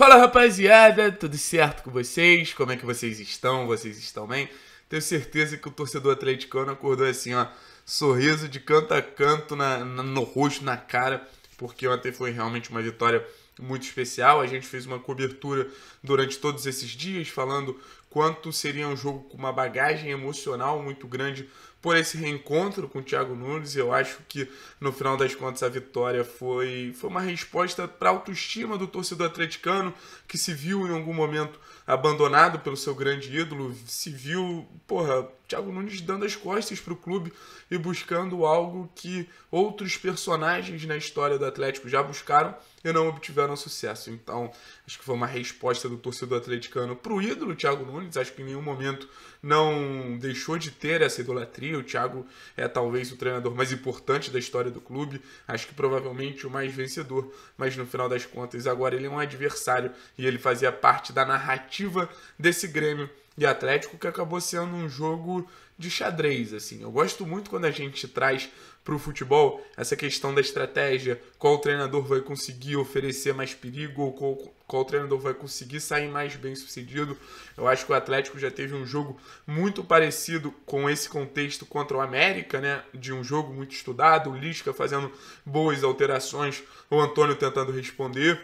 Fala rapaziada, tudo certo com vocês? Como é que vocês estão? Vocês estão bem? Tenho certeza que o torcedor atleticano acordou assim, ó, sorriso de canto a canto na, na, no rosto, na cara, porque ontem foi realmente uma vitória muito especial. A gente fez uma cobertura durante todos esses dias falando quanto seria um jogo com uma bagagem emocional muito grande por esse reencontro com o Thiago Nunes. Eu acho que no final das contas a vitória foi, foi uma resposta para a autoestima do torcedor atleticano que se viu em algum momento abandonado pelo seu grande ídolo, se viu, porra, Thiago Nunes dando as costas para o clube e buscando algo que outros personagens na história do Atlético já buscaram e não obtiveram sucesso. Então, acho que foi uma resposta do torcedor atleticano para o ídolo Thiago Nunes. Acho que em nenhum momento não deixou de ter essa idolatria. O Thiago é talvez o treinador mais importante da história do clube, acho que provavelmente o mais vencedor, mas no final das contas, agora ele é um adversário e ele fazia parte da narrativa desse Grêmio e Atlético que acabou sendo um jogo de xadrez, assim. Eu gosto muito quando a gente traz para o futebol essa questão da estratégia, qual treinador vai conseguir oferecer mais perigo, ou qual, qual treinador vai conseguir sair mais bem sucedido. Eu acho que o Atlético já teve um jogo muito parecido com esse contexto contra o América, né? De um jogo muito estudado, o Lisca fazendo boas alterações, o Antônio tentando responder.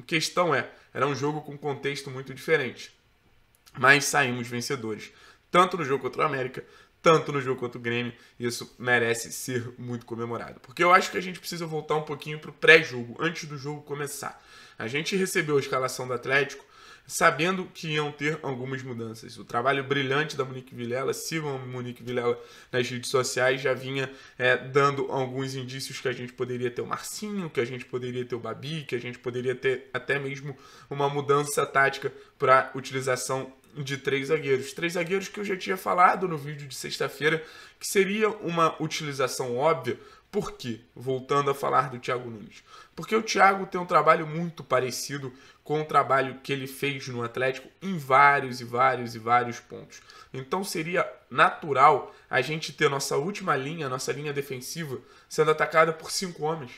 A questão é, era um jogo com contexto muito diferente mas saímos vencedores, tanto no jogo contra o América, tanto no jogo contra o Grêmio, e isso merece ser muito comemorado. Porque eu acho que a gente precisa voltar um pouquinho para o pré-jogo, antes do jogo começar. A gente recebeu a escalação do Atlético sabendo que iam ter algumas mudanças. O trabalho brilhante da Monique Vilela, sigam a Monique Vilela nas redes sociais, já vinha é, dando alguns indícios que a gente poderia ter o Marcinho, que a gente poderia ter o Babi, que a gente poderia ter até mesmo uma mudança tática para utilização de três zagueiros. Três zagueiros que eu já tinha falado no vídeo de sexta-feira, que seria uma utilização óbvia. Por quê? Voltando a falar do Thiago Nunes. Porque o Thiago tem um trabalho muito parecido com o trabalho que ele fez no Atlético em vários e vários e vários pontos. Então seria natural a gente ter nossa última linha, nossa linha defensiva, sendo atacada por cinco homens.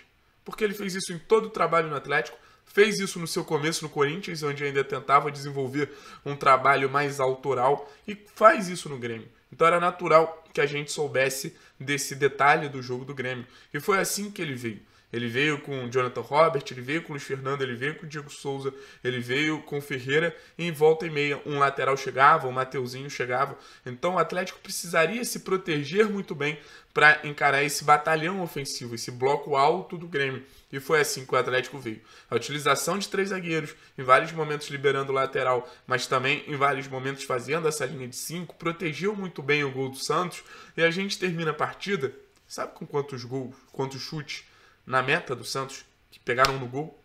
Porque ele fez isso em todo o trabalho no Atlético Fez isso no seu começo no Corinthians, onde ainda tentava desenvolver um trabalho mais autoral, e faz isso no Grêmio. Então era natural que a gente soubesse desse detalhe do jogo do Grêmio. E foi assim que ele veio. Ele veio com o Jonathan Robert, ele veio com o Luiz Fernando, ele veio com o Diego Souza, ele veio com o Ferreira em volta e meia. Um lateral chegava, um Mateuzinho chegava. Então o Atlético precisaria se proteger muito bem para encarar esse batalhão ofensivo, esse bloco alto do Grêmio. E foi assim que o Atlético veio. A utilização de três zagueiros, em vários momentos liberando o lateral, mas também em vários momentos fazendo essa linha de cinco, protegeu muito bem o gol do Santos. E a gente termina a partida, sabe com quantos gols, quantos chutes na meta do Santos que pegaram no gol?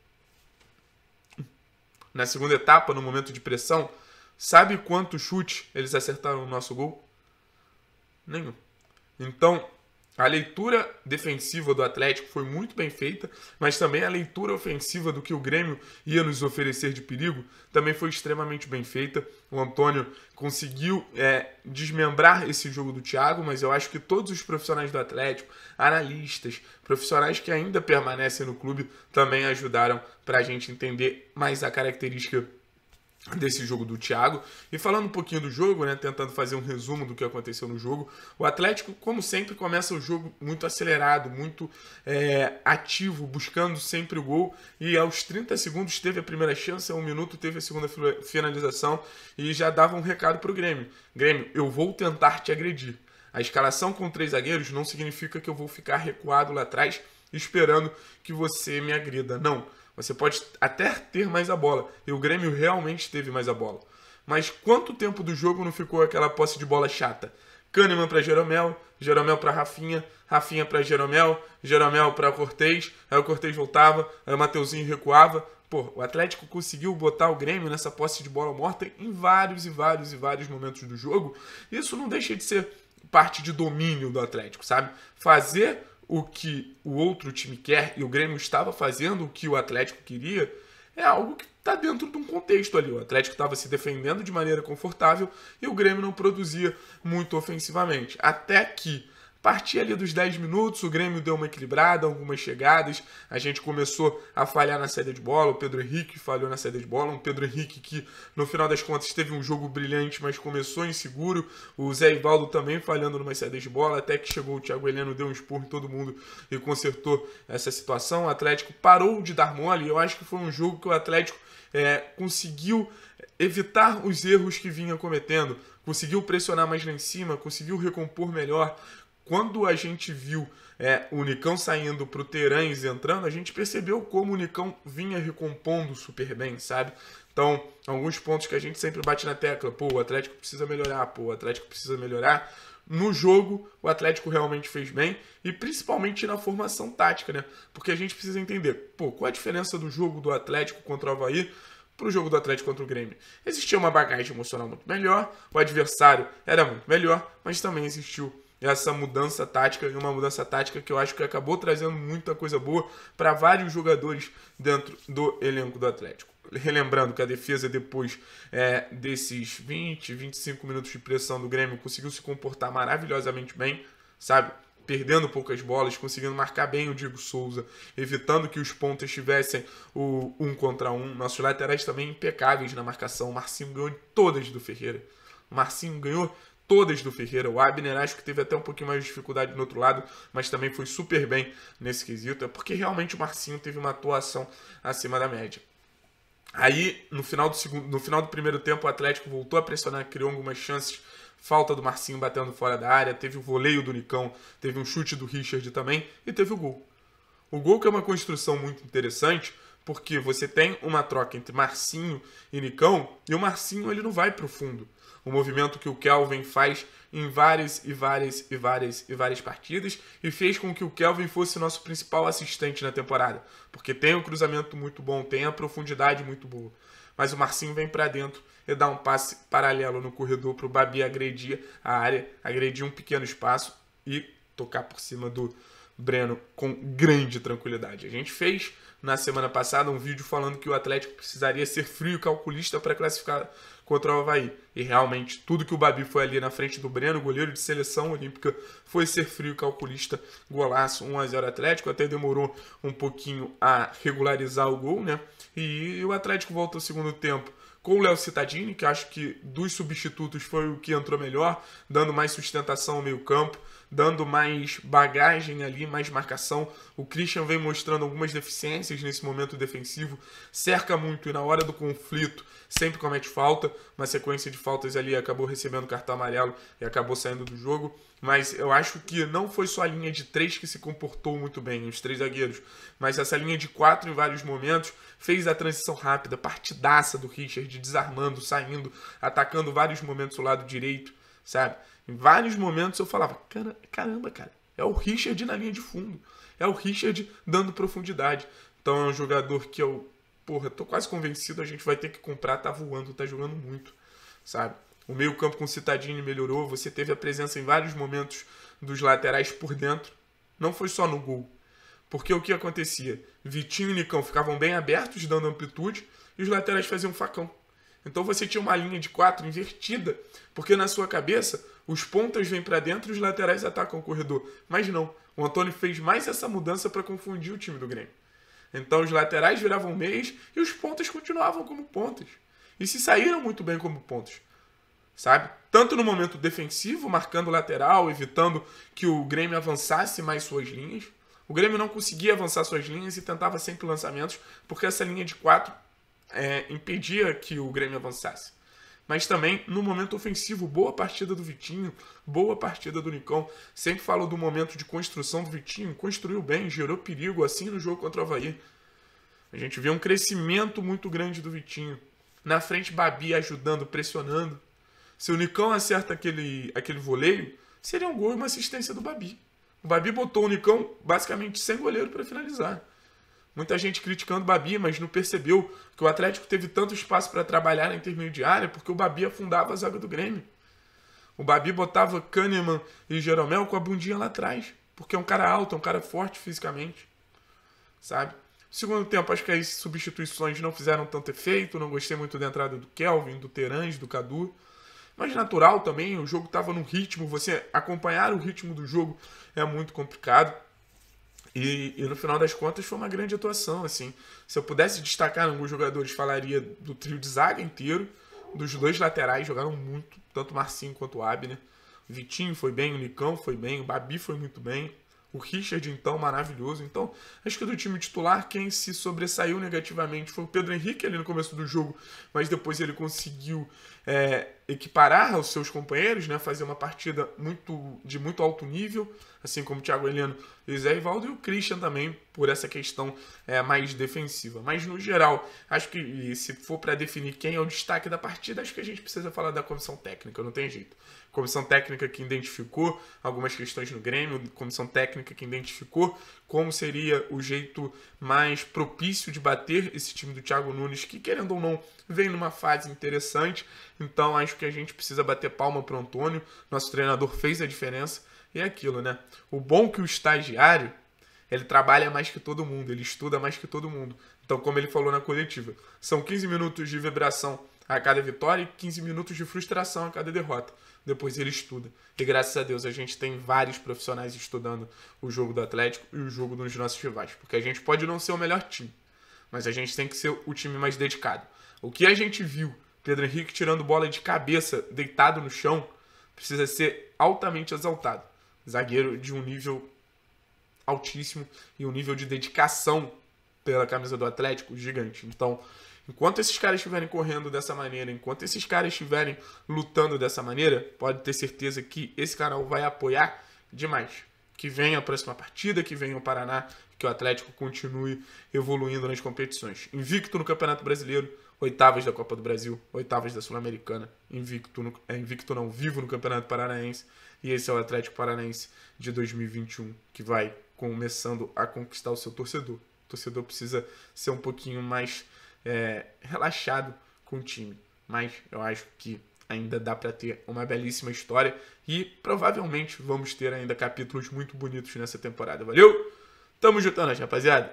Na segunda etapa, no momento de pressão, sabe quantos chutes eles acertaram no nosso gol? Nenhum. Então, a leitura defensiva do Atlético foi muito bem feita, mas também a leitura ofensiva do que o Grêmio ia nos oferecer de perigo também foi extremamente bem feita. O Antônio conseguiu é, desmembrar esse jogo do Thiago, mas eu acho que todos os profissionais do Atlético, analistas, profissionais que ainda permanecem no clube, também ajudaram para a gente entender mais a característica desse jogo do Thiago. E falando um pouquinho do jogo, né, tentando fazer um resumo do que aconteceu no jogo, o Atlético, como sempre, começa o jogo muito acelerado, muito é, ativo, buscando sempre o gol. E aos 30 segundos teve a primeira chance, um minuto teve a segunda finalização e já dava um recado para o Grêmio. Grêmio, eu vou tentar te agredir. A escalação com três zagueiros não significa que eu vou ficar recuado lá atrás esperando que você me agrida. Não. Você pode até ter mais a bola. E o Grêmio realmente teve mais a bola. Mas quanto tempo do jogo não ficou aquela posse de bola chata? Kahneman para Jeromel, Jeromel para Rafinha, Rafinha para Jeromel, Jeromel para Cortez, aí o Cortez voltava, aí o Mateuzinho recuava. Pô, o Atlético conseguiu botar o Grêmio nessa posse de bola morta em vários e vários e vários momentos do jogo. Isso não deixa de ser parte de domínio do Atlético, sabe? Fazer o que o outro time quer e o Grêmio estava fazendo o que o Atlético queria, é algo que está dentro de um contexto ali. O Atlético estava se defendendo de maneira confortável e o Grêmio não produzia muito ofensivamente. Até que partir ali dos 10 minutos, o Grêmio deu uma equilibrada, algumas chegadas, a gente começou a falhar na saída de bola, o Pedro Henrique falhou na saída de bola, um Pedro Henrique que no final das contas teve um jogo brilhante, mas começou inseguro, o Zé Ivaldo também falhando numa saída de bola, até que chegou o Thiago Heleno, deu um expor em todo mundo e consertou essa situação, o Atlético parou de dar mole, eu acho que foi um jogo que o Atlético é, conseguiu evitar os erros que vinha cometendo, conseguiu pressionar mais lá em cima, conseguiu recompor melhor, quando a gente viu é, o Nicão saindo para o Terães entrando, a gente percebeu como o Nicão vinha recompondo super bem, sabe? Então, alguns pontos que a gente sempre bate na tecla, pô, o Atlético precisa melhorar, pô, o Atlético precisa melhorar. No jogo, o Atlético realmente fez bem e principalmente na formação tática, né? Porque a gente precisa entender, pô, qual a diferença do jogo do Atlético contra o Havaí para o jogo do Atlético contra o Grêmio. Existia uma bagagem emocional muito melhor, o adversário era muito melhor, mas também existiu essa mudança tática e uma mudança tática que eu acho que acabou trazendo muita coisa boa para vários jogadores dentro do elenco do Atlético. Relembrando que a defesa, depois é, desses 20, 25 minutos de pressão do Grêmio, conseguiu se comportar maravilhosamente bem, sabe? perdendo poucas bolas, conseguindo marcar bem o Diego Souza, evitando que os pontos tivessem o um contra um. Nossos laterais também impecáveis na marcação. O Marcinho ganhou todas do Ferreira. O Marcinho ganhou todas do Ferreira. O Abner acho que teve até um pouquinho mais de dificuldade no outro lado, mas também foi super bem nesse quesito, é porque realmente o Marcinho teve uma atuação acima da média. Aí, no final do, segundo, no final do primeiro tempo, o Atlético voltou a pressionar, criou algumas chances. Falta do Marcinho batendo fora da área, teve o voleio do Nicão, teve um chute do Richard também e teve o gol. O gol que é uma construção muito interessante, porque você tem uma troca entre Marcinho e Nicão, e o Marcinho ele não vai para o fundo. O movimento que o Kelvin faz em várias e várias e várias e várias partidas e fez com que o Kelvin fosse nosso principal assistente na temporada, porque tem um cruzamento muito bom, tem a profundidade muito boa. Mas o Marcinho vem para dentro e dá um passe paralelo no corredor para o Babi agredir a área, agredir um pequeno espaço e tocar por cima do Breno com grande tranquilidade. A gente fez na semana passada um vídeo falando que o Atlético precisaria ser frio e calculista para classificar contra o Havaí. E realmente, tudo que o Babi foi ali na frente do Breno, goleiro de seleção olímpica, foi ser frio, calculista, golaço, 1x0 Atlético. Até demorou um pouquinho a regularizar o gol, né? E o Atlético volta ao segundo tempo com o Léo Cittadini, que acho que dos substitutos foi o que entrou melhor, dando mais sustentação ao meio-campo dando mais bagagem ali, mais marcação. O Christian vem mostrando algumas deficiências nesse momento defensivo, cerca muito e na hora do conflito sempre comete falta. Uma sequência de faltas ali acabou recebendo cartão amarelo e acabou saindo do jogo. Mas eu acho que não foi só a linha de três que se comportou muito bem, os três zagueiros, mas essa linha de quatro em vários momentos fez a transição rápida, partidaça do Richard, desarmando, saindo, atacando vários momentos o lado direito sabe? Em vários momentos eu falava, caramba, cara, é o Richard na linha de fundo. É o Richard dando profundidade. Então é um jogador que eu, porra, tô quase convencido, a gente vai ter que comprar, tá voando, tá jogando muito, sabe? O meio campo com o Citadini melhorou, você teve a presença em vários momentos dos laterais por dentro. Não foi só no gol. Porque o que acontecia? Vitinho e Nicão ficavam bem abertos, dando amplitude, e os laterais faziam facão. Então você tinha uma linha de quatro invertida, porque na sua cabeça os pontas vêm para dentro e os laterais atacam o corredor. Mas não, o Antônio fez mais essa mudança para confundir o time do Grêmio. Então os laterais viravam meias e os pontas continuavam como pontas. E se saíram muito bem como pontas. Sabe? Tanto no momento defensivo, marcando lateral, evitando que o Grêmio avançasse mais suas linhas. O Grêmio não conseguia avançar suas linhas e tentava sempre lançamentos, porque essa linha de quatro é, impedia que o Grêmio avançasse. Mas também no momento ofensivo, boa partida do Vitinho, boa partida do Nicão. Sempre falo do momento de construção do Vitinho, construiu bem, gerou perigo, assim no jogo contra o Havaí. A gente vê um crescimento muito grande do Vitinho. Na frente, Babi ajudando, pressionando. Se o Nicão acerta aquele, aquele voleio, seria um gol e uma assistência do Babi. O Babi botou o Nicão basicamente sem goleiro para finalizar. Muita gente criticando o Babi, mas não percebeu que o Atlético teve tanto espaço para trabalhar na intermediária porque o Babi afundava a zaga do Grêmio. O Babi botava Kahneman e Jeromel com a bundinha lá atrás, porque é um cara alto, é um cara forte fisicamente, sabe? Segundo tempo, acho que as substituições não fizeram tanto efeito, não gostei muito da entrada do Kelvin, do Terange, do Cadu. Mas natural também, o jogo estava no ritmo, você acompanhar o ritmo do jogo é muito complicado. E, e, no final das contas foi uma grande atuação, assim. Se eu pudesse destacar alguns jogadores, falaria do trio de zaga inteiro, dos dois laterais, jogaram muito, tanto Marcinho quanto Abner. O Vitinho foi bem, o Nicão foi bem, o Babi foi muito bem, o Richard então maravilhoso. Então, acho que do time titular quem se sobressaiu negativamente foi o Pedro Henrique ali no começo do jogo, mas depois ele conseguiu é, equiparar aos seus companheiros, né? Fazer uma partida muito de muito alto nível, assim como o Thiago Heleno e Zé Rivaldo e o Christian também por essa questão é, mais defensiva. Mas no geral, acho que se for para definir quem é o destaque da partida, acho que a gente precisa falar da comissão técnica, não tem jeito. Comissão técnica que identificou algumas questões no Grêmio, comissão técnica que identificou como seria o jeito mais propício de bater esse time do Thiago Nunes, que querendo ou não, vem numa fase interessante. Então acho que a gente precisa bater palma para o Antônio. Nosso treinador fez a diferença. E é aquilo, né? O bom que o estagiário, ele trabalha mais que todo mundo, ele estuda mais que todo mundo. Então, como ele falou na coletiva, são 15 minutos de vibração a cada vitória e 15 minutos de frustração a cada derrota. Depois ele estuda. E graças a Deus a gente tem vários profissionais estudando o jogo do Atlético e o jogo dos nossos rivais. Porque a gente pode não ser o melhor time, mas a gente tem que ser o time mais dedicado. O que a gente viu Pedro Henrique tirando bola de cabeça, deitado no chão, precisa ser altamente exaltado. Zagueiro de um nível altíssimo e um nível de dedicação pela camisa do Atlético gigante. Então, enquanto esses caras estiverem correndo dessa maneira, enquanto esses caras estiverem lutando dessa maneira, pode ter certeza que esse canal vai apoiar demais. Que venha a próxima partida, que venha o Paraná, que o Atlético continue evoluindo nas competições. Invicto no Campeonato Brasileiro, oitavas da Copa do Brasil, oitavas da Sul-Americana, invicto, é invicto não, vivo no Campeonato Paranaense. E esse é o Atlético Paranaense de 2021, que vai começando a conquistar o seu torcedor. O torcedor precisa ser um pouquinho mais é, relaxado com o time. Mas eu acho que ainda dá para ter uma belíssima história e provavelmente vamos ter ainda capítulos muito bonitos nessa temporada. Valeu? Tamo juntando, rapaziada.